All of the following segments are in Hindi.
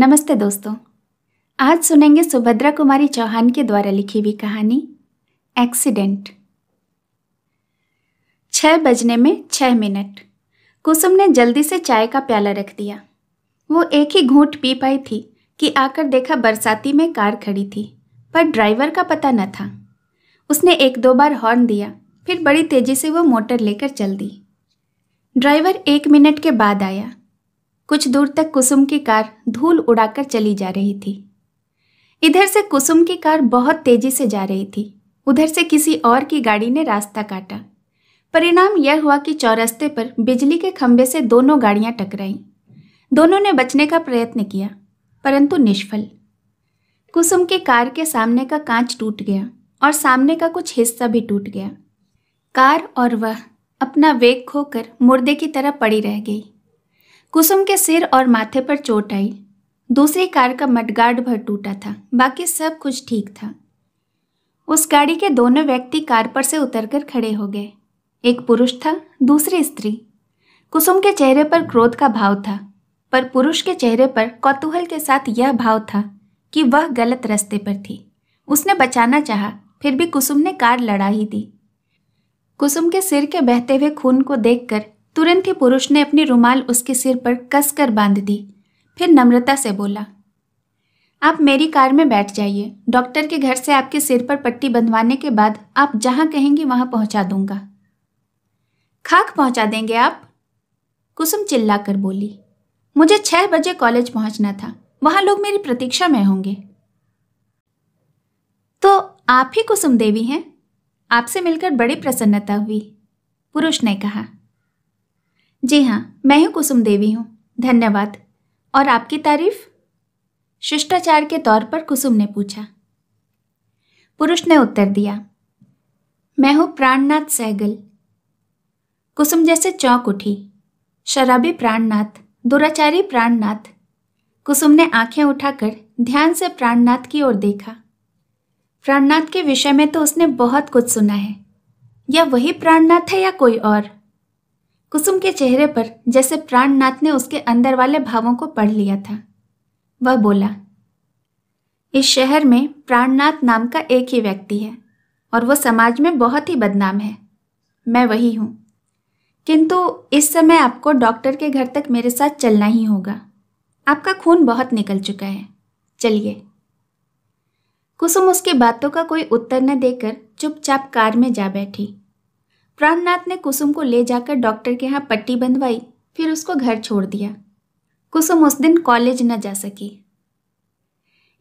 नमस्ते दोस्तों आज सुनेंगे सुभद्रा कुमारी चौहान के द्वारा लिखी हुई कहानी एक्सीडेंट छह बजने में छह मिनट कुसुम ने जल्दी से चाय का प्याला रख दिया वो एक ही घूंट पी पाई थी कि आकर देखा बरसाती में कार खड़ी थी पर ड्राइवर का पता न था उसने एक दो बार हॉर्न दिया फिर बड़ी तेजी से वो मोटर लेकर चल दी ड्राइवर एक मिनट के बाद आया कुछ दूर तक कुसुम की कार धूल उड़ाकर चली जा रही थी इधर से कुसुम की कार बहुत तेजी से जा रही थी उधर से किसी और की गाड़ी ने रास्ता काटा परिणाम यह हुआ कि चौरस्ते पर बिजली के खंभे से दोनों गाड़ियां टकराई दोनों ने बचने का प्रयत्न किया परंतु निष्फल कुसुम की कार के सामने का कांच टूट गया और सामने का कुछ हिस्सा भी टूट गया कार और वह अपना वेग खोकर मुर्दे की तरह पड़ी रह गई कुसुम के सिर और माथे पर चोट आई दूसरी कार का मटगार्ड भर टूटा था बाकी सब कुछ ठीक था उस गाड़ी के दोनों व्यक्ति कार पर से उतरकर खड़े हो गए एक पुरुष था दूसरी स्त्री कुसुम के चेहरे पर क्रोध का भाव था पर पुरुष के चेहरे पर कौतूहल के साथ यह भाव था कि वह गलत रास्ते पर थी उसने बचाना चाहा फिर भी कुसुम ने कार लड़ा ही दी कुसुम के सिर के बहते हुए खून को देखकर तुरंत ही पुरुष ने अपनी रुमाल उसके सिर पर कसकर बांध दी फिर नम्रता से बोला आप मेरी कार में बैठ जाइए डॉक्टर के घर से आपके सिर पर पट्टी बंधवाने के बाद आप जहां कहेंगी वहां पहुंचा दूंगा खाक पहुंचा देंगे आप कुसुम चिल्लाकर बोली मुझे छह बजे कॉलेज पहुंचना था वहां लोग मेरी प्रतीक्षा में होंगे तो आप ही कुसुम देवी हैं आपसे मिलकर बड़ी प्रसन्नता हुई पुरुष ने कहा जी हाँ मैं ही कुसुम देवी हूँ धन्यवाद और आपकी तारीफ शिष्टाचार के तौर पर कुसुम ने पूछा पुरुष ने उत्तर दिया मैं हूँ प्राणनाथ सहगल कुसुम जैसे चौंक उठी शराबी प्राणनाथ दुराचारी प्राणनाथ कुसुम ने आंखें उठाकर ध्यान से प्राणनाथ की ओर देखा प्राणनाथ के विषय में तो उसने बहुत कुछ सुना है या वही प्राणनाथ है या कोई और कुसुम के चेहरे पर जैसे प्राणनाथ ने उसके अंदर वाले भावों को पढ़ लिया था वह बोला इस शहर में प्राणनाथ नाम का एक ही व्यक्ति है और वह समाज में बहुत ही बदनाम है मैं वही हूँ किंतु इस समय आपको डॉक्टर के घर तक मेरे साथ चलना ही होगा आपका खून बहुत निकल चुका है चलिए कुसुम उसकी बातों का कोई उत्तर न देकर चुपचाप कार में जा बैठी प्राणनाथ ने कुसुम को ले जाकर डॉक्टर के यहाँ पट्टी बंधवाई फिर उसको घर छोड़ दिया कुसुम उस दिन कॉलेज न जा सकी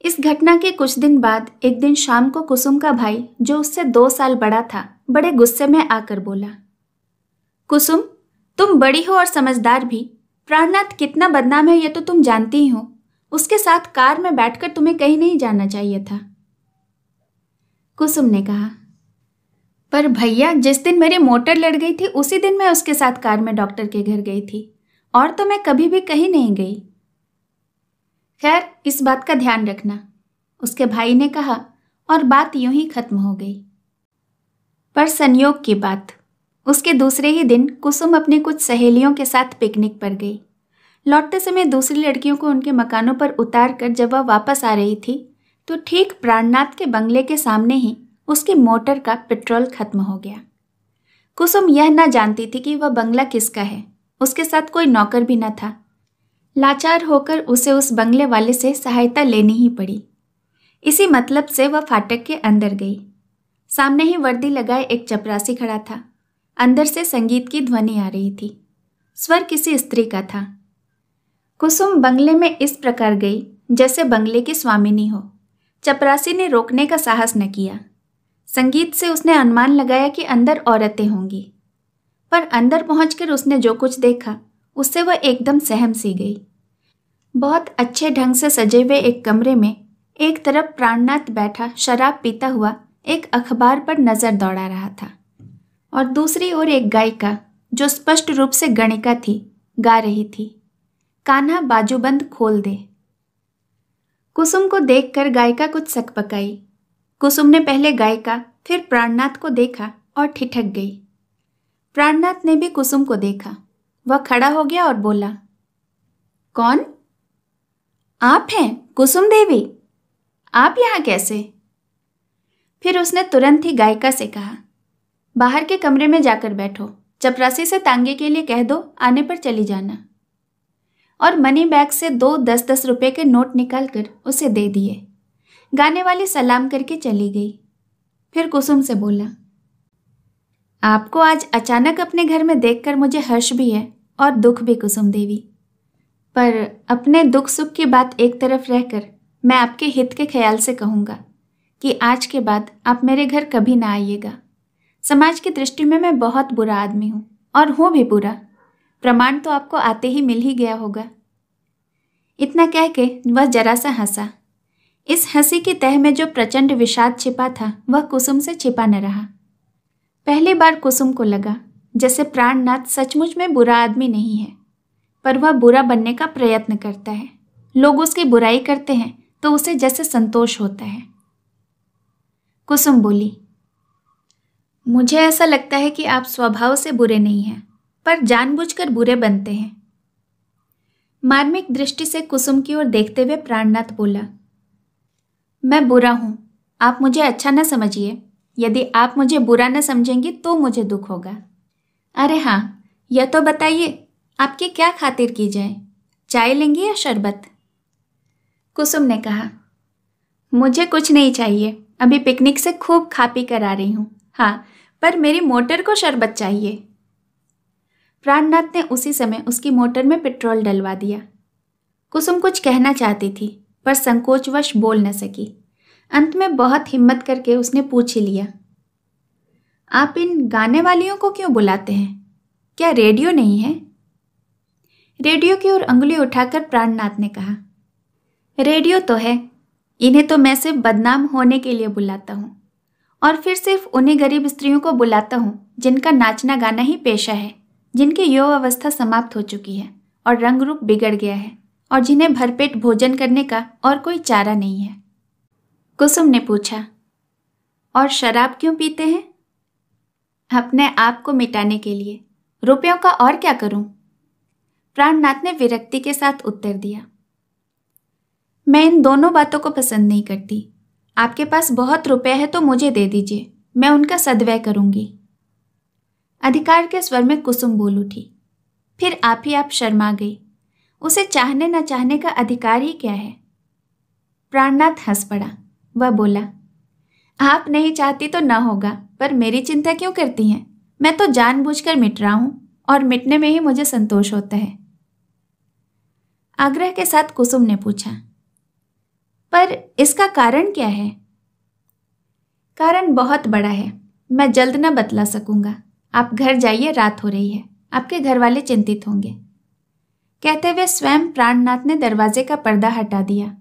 इस घटना के कुछ दिन बाद एक दिन शाम को कुसुम का भाई जो उससे दो साल बड़ा था बड़े गुस्से में आकर बोला कुसुम तुम बड़ी हो और समझदार भी प्राणनाथ कितना बदनाम है यह तो तुम जानती ही हो उसके साथ कार में बैठकर तुम्हें कहीं नहीं जाना चाहिए था कुसुम ने कहा पर भैया जिस दिन मेरी मोटर लड़ गई थी उसी दिन मैं उसके साथ कार में डॉक्टर के घर गई थी और तो मैं कभी भी कहीं नहीं गई खैर इस बात का ध्यान रखना उसके भाई ने कहा और बात यूं ही खत्म हो गई पर संयोग की बात उसके दूसरे ही दिन कुसुम अपने कुछ सहेलियों के साथ पिकनिक पर गई लौटते समय दूसरी लड़कियों को उनके मकानों पर उतार कर जब वह वापस आ रही थी तो ठीक प्राणनाथ के बंगले के सामने ही उसकी मोटर का पेट्रोल खत्म हो गया कुसुम यह ना जानती थी कि वह बंगला किसका है उसके साथ कोई नौकर भी न था लाचार होकर उसे उस बंगले वाले से सहायता लेनी ही पड़ी इसी मतलब से वह फाटक के अंदर गई सामने ही वर्दी लगाए एक चपरासी खड़ा था अंदर से संगीत की ध्वनि आ रही थी स्वर किसी स्त्री का था कुसुम बंगले में इस प्रकार गई जैसे बंगले की स्वामिनी हो चपरासी ने रोकने का साहस न किया संगीत से उसने अनुमान लगाया कि अंदर औरतें होंगी पर अंदर पहुंचकर उसने जो कुछ देखा उससे वह एकदम सहम सी गई बहुत अच्छे ढंग से सजे हुए एक कमरे में एक तरफ प्राणनाथ बैठा शराब पीता हुआ एक अखबार पर नज़र दौड़ा रहा था और दूसरी ओर एक गायिका जो स्पष्ट रूप से गणिका थी गा रही थी कान्हा बाजूबंद खोल दे कुसुम को देखकर गायिका कुछ सक पकाई कुसुम ने पहले गायिका फिर प्राणनाथ को देखा और ठिठक गई प्राणनाथ ने भी कुसुम को देखा वह खड़ा हो गया और बोला कौन आप हैं कुसुम देवी आप यहां कैसे फिर उसने तुरंत ही गायिका से कहा बाहर के कमरे में जाकर बैठो चपरासी से तांगे के लिए कह दो आने पर चली जाना और मनी बैग से दो दस दस रुपए के नोट निकालकर उसे दे दिए गाने वाली सलाम करके चली गई फिर कुसुम से बोला आपको आज अचानक अपने घर में देखकर मुझे हर्ष भी है और दुख भी कुसुम देवी पर अपने दुख सुख की बात एक तरफ रहकर मैं आपके हित के ख्याल से कहूँगा कि आज के बाद आप मेरे घर कभी ना आइएगा समाज की दृष्टि में मैं बहुत बुरा आदमी हूँ और हूँ भी बुरा प्रमाण तो आपको आते ही मिल ही गया होगा इतना कह के वह जरा सा हंसा इस हंसी की तह में जो प्रचंड विषाद छिपा था वह कुसुम से छिपा न रहा पहली बार कुसुम को लगा जैसे प्राणनाथ सचमुच में बुरा आदमी नहीं है पर वह बुरा बनने का प्रयत्न करता है लोग उसकी बुराई करते हैं तो उसे जैसे संतोष होता है कुसुम बोली मुझे ऐसा लगता है कि आप स्वभाव से बुरे नहीं हैं पर जानबूझकर बुरे बनते हैं मार्मिक दृष्टि से कुसुम की ओर देखते हुए प्राणनाथ बोला मैं बुरा हूँ आप मुझे अच्छा न समझिए यदि आप मुझे बुरा न समझेंगे तो मुझे दुख होगा अरे हाँ यह तो बताइए आपकी क्या खातिर की जाए चाय लेंगे या शरबत कुसुम ने कहा मुझे कुछ नहीं चाहिए अभी पिकनिक से खूब खा पी कर आ रही हूँ हाँ पर मेरी मोटर को शरबत चाहिए प्राणनाथ ने उसी समय उसकी मोटर में पेट्रोल डलवा दिया कुसुम कुछ कहना चाहती थी पर संकोचवश बोल न सकी अंत में बहुत हिम्मत करके उसने पूछ ही लिया आप इन गाने वालियों को क्यों बुलाते हैं क्या रेडियो नहीं है रेडियो की ओर उंगली उठाकर प्राणनाथ ने कहा रेडियो तो है इन्हें तो मैं सिर्फ बदनाम होने के लिए बुलाता हूँ और फिर सिर्फ उन्हीं गरीब स्त्रियों को बुलाता हूँ जिनका नाचना गाना ही पेशा है जिनकी यो अवस्था समाप्त हो चुकी है और रंग रूप बिगड़ गया है और जिन्हें भरपेट भोजन करने का और कोई चारा नहीं है कुसुम ने पूछा और शराब क्यों पीते हैं अपने आप को मिटाने के लिए रुपयों का और क्या करूं प्राणनाथ ने विरक्ति के साथ उत्तर दिया मैं इन दोनों बातों को पसंद नहीं करती आपके पास बहुत रुपए हैं तो मुझे दे दीजिए मैं उनका सदवय करूंगी अधिकार के स्वर में कुसुम बोल उठी फिर आप ही आप शर्मा गई उसे चाहने न चाहने का अधिकार ही क्या है प्राणनाथ हंस पड़ा वह बोला आप नहीं चाहती तो ना होगा पर मेरी चिंता क्यों करती हैं मैं तो जानबूझकर मिट रहा हूं और मिटने में ही मुझे संतोष होता है आग्रह के साथ कुसुम ने पूछा पर इसका कारण क्या है कारण बहुत बड़ा है मैं जल्द न बतला सकूंगा आप घर जाइए रात हो रही है आपके घर वाले चिंतित होंगे कहते हुए स्वयं प्राणनाथ ने दरवाजे का पर्दा हटा दिया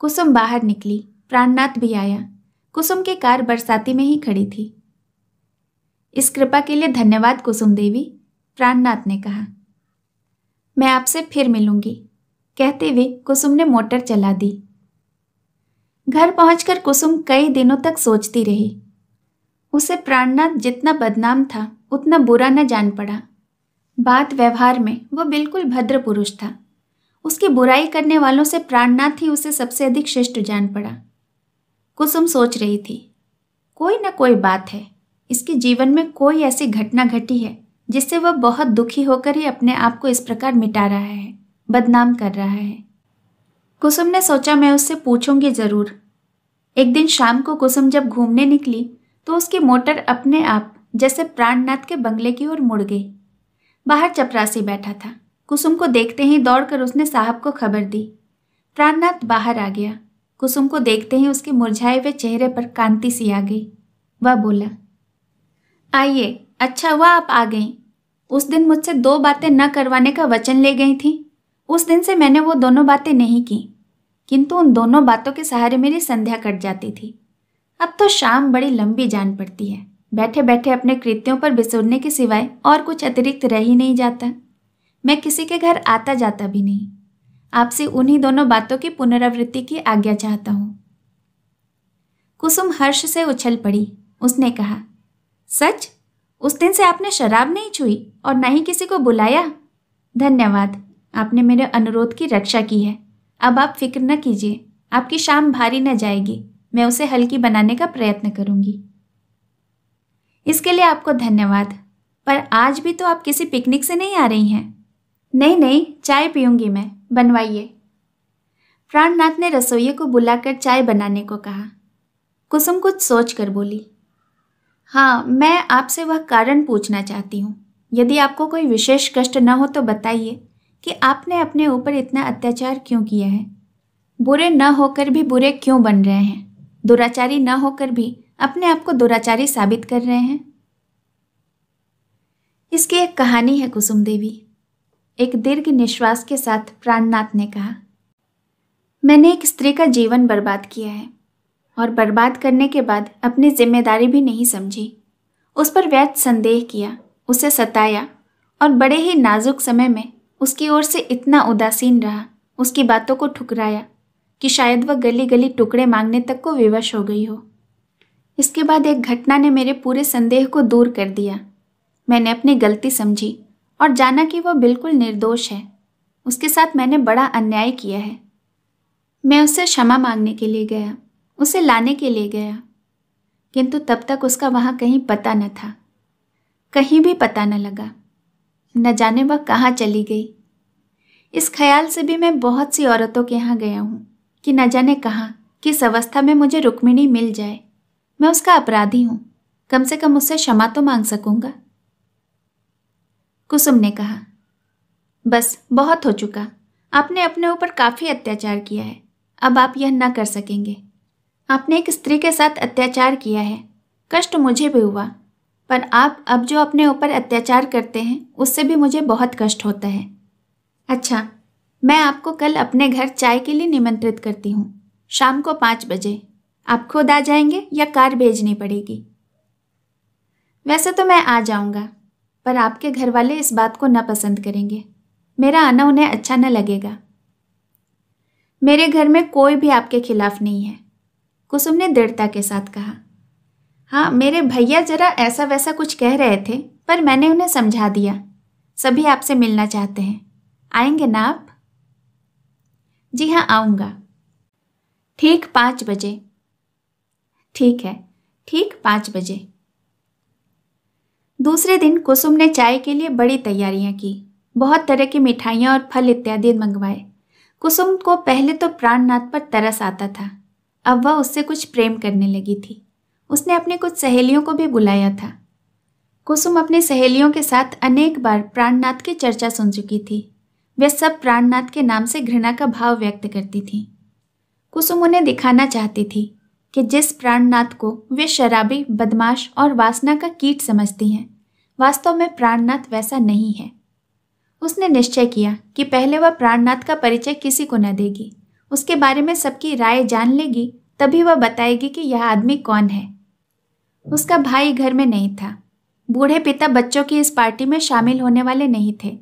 कुसुम बाहर निकली प्राणनाथ भी आया कुसुम की कार बरसाती में ही खड़ी थी इस कृपा के लिए धन्यवाद कुसुम देवी प्राणनाथ ने कहा मैं आपसे फिर मिलूंगी कहते हुए कुसुम ने मोटर चला दी घर पहुंचकर कुसुम कई दिनों तक सोचती रही उसे प्राणनाथ जितना बदनाम था उतना बुरा न जान पड़ा बात व्यवहार में वो बिल्कुल भद्र पुरुष था उसकी बुराई करने वालों से प्राणनाथ ही उसे सबसे अधिक श्रेष्ठ जान पड़ा कुसुम सोच रही थी कोई ना कोई बात है इसके जीवन में कोई ऐसी घटना घटी है जिससे वह बहुत दुखी होकर ही अपने आप को इस प्रकार मिटा रहा है बदनाम कर रहा है कुसुम ने सोचा मैं उससे पूछूंगी ज़रूर एक दिन शाम को कुसुम जब घूमने निकली तो उसकी मोटर अपने आप जैसे प्राणनाथ के बंगले की ओर मुड़ गई बाहर चपरासी बैठा था कुसुम को देखते ही दौड़कर उसने साहब को खबर दी प्राणनाथ बाहर आ गया कुसुम को देखते ही उसके मुरझाए हुए चेहरे पर कांति सी आ गई वह बोला आइए अच्छा हुआ आप आ गई उस दिन मुझसे दो बातें न करवाने का वचन ले गई थी उस दिन से मैंने वो दोनों बातें नहीं की किंतु उन दोनों बातों के सहारे मेरी संध्या कट जाती थी अब तो शाम बड़ी लंबी जान पड़ती है बैठे बैठे अपने कृत्यों पर बिसुरने के सिवाय और कुछ अतिरिक्त रह ही नहीं जाता मैं किसी के घर आता जाता भी नहीं आपसे उन्हीं दोनों बातों की पुनरावृत्ति की आज्ञा चाहता हूँ कुसुम हर्ष से उछल पड़ी उसने कहा सच उस दिन से आपने शराब नहीं छुई और न ही किसी को बुलाया धन्यवाद आपने मेरे अनुरोध की रक्षा की है अब आप फिक्र न कीजिए आपकी शाम भारी न जाएगी मैं उसे हल्की बनाने का प्रयत्न करूंगी इसके लिए आपको धन्यवाद पर आज भी तो आप किसी पिकनिक से नहीं आ रही हैं नहीं नहीं चाय पीऊंगी मैं बनवाइए प्राणनाथ ने रसोइये को बुलाकर चाय बनाने को कहा कुसुम कुछ सोच कर बोली हाँ मैं आपसे वह कारण पूछना चाहती हूँ यदि आपको कोई विशेष कष्ट न हो तो बताइए कि आपने अपने ऊपर इतना अत्याचार क्यों किया है बुरे न होकर भी बुरे क्यों बन रहे हैं दुराचारी न होकर भी अपने आप को दुराचारी साबित कर रहे हैं इसकी एक कहानी है कुसुम देवी एक दीर्घ निश्वास के साथ प्राणनाथ ने कहा मैंने एक स्त्री का जीवन बर्बाद किया है और बर्बाद करने के बाद अपनी जिम्मेदारी भी नहीं समझी उस पर व्यर्थ संदेह किया उसे सताया और बड़े ही नाजुक समय में उसकी ओर से इतना उदासीन रहा उसकी बातों को ठुकराया कि शायद वह गली गली टुकड़े मांगने तक को विवश हो गई हो इसके बाद एक घटना ने मेरे पूरे संदेह को दूर कर दिया मैंने अपनी गलती समझी और जाना कि वह बिल्कुल निर्दोष है उसके साथ मैंने बड़ा अन्याय किया है मैं उससे क्षमा मांगने के लिए गया उसे लाने के लिए गया किंतु तब तक उसका वहाँ कहीं पता न था कहीं भी पता न लगा न जाने वह कहाँ चली गई इस ख्याल से भी मैं बहुत सी औरतों के यहाँ गया हूँ कि न जाने कहाँ किस अवस्था में मुझे रुक्मिणी मिल जाए मैं उसका अपराधी हूं कम से कम उससे क्षमा तो मांग सकूंगा कुसुम ने कहा बस बहुत हो चुका आपने अपने ऊपर काफी अत्याचार किया है अब आप यह ना कर सकेंगे आपने एक स्त्री के साथ अत्याचार किया है कष्ट मुझे भी हुआ पर आप अब जो अपने ऊपर अत्याचार करते हैं उससे भी मुझे बहुत कष्ट होता है अच्छा मैं आपको कल अपने घर चाय के लिए निमंत्रित करती हूँ शाम को पाँच बजे आप खुद आ जाएंगे या कार भेजनी पड़ेगी वैसे तो मैं आ जाऊंगा पर आपके घर वाले इस बात को ना पसंद करेंगे मेरा आना उन्हें अच्छा न लगेगा मेरे घर में कोई भी आपके खिलाफ नहीं है कुसुम ने दृढ़ता के साथ कहा हाँ मेरे भैया जरा ऐसा वैसा कुछ कह रहे थे पर मैंने उन्हें समझा दिया सभी आपसे मिलना चाहते हैं आएंगे ना आप जी हाँ आऊँगा ठीक पाँच बजे ठीक है ठीक पाँच बजे दूसरे दिन कुसुम ने चाय के लिए बड़ी तैयारियां की बहुत तरह की मिठाइयाँ और फल इत्यादि मंगवाए कुसुम को पहले तो प्राणनाथ पर तरस आता था अब वह उससे कुछ प्रेम करने लगी थी उसने अपने कुछ सहेलियों को भी बुलाया था कुसुम अपने सहेलियों के साथ अनेक बार प्राणनाथ की चर्चा सुन चुकी थी वे सब प्राणनाथ के नाम से घृणा का भाव व्यक्त करती थी कुसुम उन्हें दिखाना चाहती थी कि जिस प्राणनाथ को वे शराबी बदमाश और वासना का कीट समझती हैं वास्तव में प्राणनाथ वैसा नहीं है उसने निश्चय किया कि पहले वह प्राणनाथ का परिचय किसी को न देगी उसके बारे में सबकी राय जान लेगी तभी वह बताएगी कि यह आदमी कौन है उसका भाई घर में नहीं था बूढ़े पिता बच्चों की इस पार्टी में शामिल होने वाले नहीं थे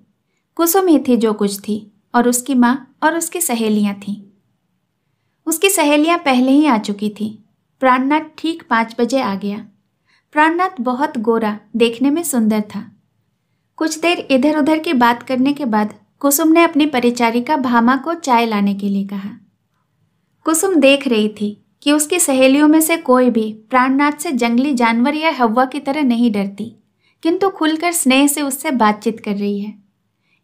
कुसुम ही थी जो कुछ थी और उसकी माँ और उसकी सहेलियाँ थीं उसकी सहेलियाँ पहले ही आ चुकी थीं प्राणनाथ ठीक पाँच बजे आ गया प्राणनाथ बहुत गोरा देखने में सुंदर था कुछ देर इधर उधर की बात करने के बाद कुसुम ने अपनी परिचारिका भामा को चाय लाने के लिए कहा कुसुम देख रही थी कि उसकी सहेलियों में से कोई भी प्राणनाथ से जंगली जानवर या हवा की तरह नहीं डरती किंतु खुलकर स्नेह से उससे बातचीत कर रही है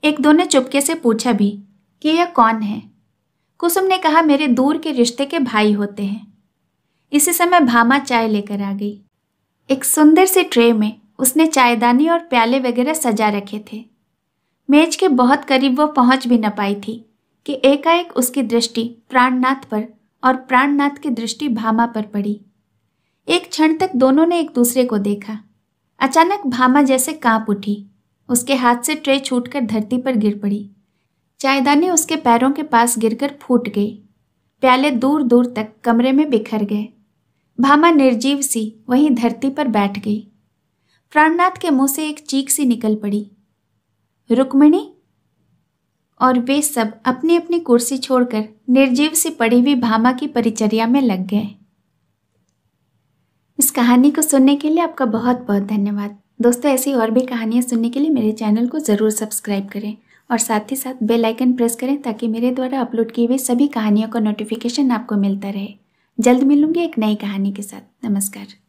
एक दो ने चुपके से पूछा भी कि यह कौन है कुसुम ने कहा मेरे दूर के रिश्ते के भाई होते हैं इसी समय भामा चाय लेकर आ गई एक सुंदर सी ट्रे में उसने चायदानी और प्याले वगैरह सजा रखे थे मेज के बहुत करीब वो पहुंच भी न पाई थी कि एकाएक उसकी दृष्टि प्राणनाथ पर और प्राणनाथ की दृष्टि भामा पर पड़ी एक क्षण तक दोनों ने एक दूसरे को देखा अचानक भामा जैसे कांप उठी उसके हाथ से ट्रे छूटकर धरती पर गिर पड़ी चायदानी उसके पैरों के पास गिरकर फूट गई प्याले दूर दूर तक कमरे में बिखर गए भामा निर्जीव सी वहीं धरती पर बैठ गई प्राणनाथ के मुंह से एक चीख सी निकल पड़ी रुक्मिणी और वे सब अपनी अपनी कुर्सी छोड़कर निर्जीव से पड़ी हुई भामा की परिचर्या में लग गए इस कहानी को सुनने के लिए आपका बहुत बहुत धन्यवाद दोस्तों ऐसी और भी कहानियाँ सुनने के लिए मेरे चैनल को ज़रूर सब्सक्राइब करें और साथ ही साथ बेल आइकन प्रेस करें ताकि मेरे द्वारा अपलोड की हुई सभी कहानियों का नोटिफिकेशन आपको मिलता रहे जल्द मिलूंगी एक नई कहानी के साथ नमस्कार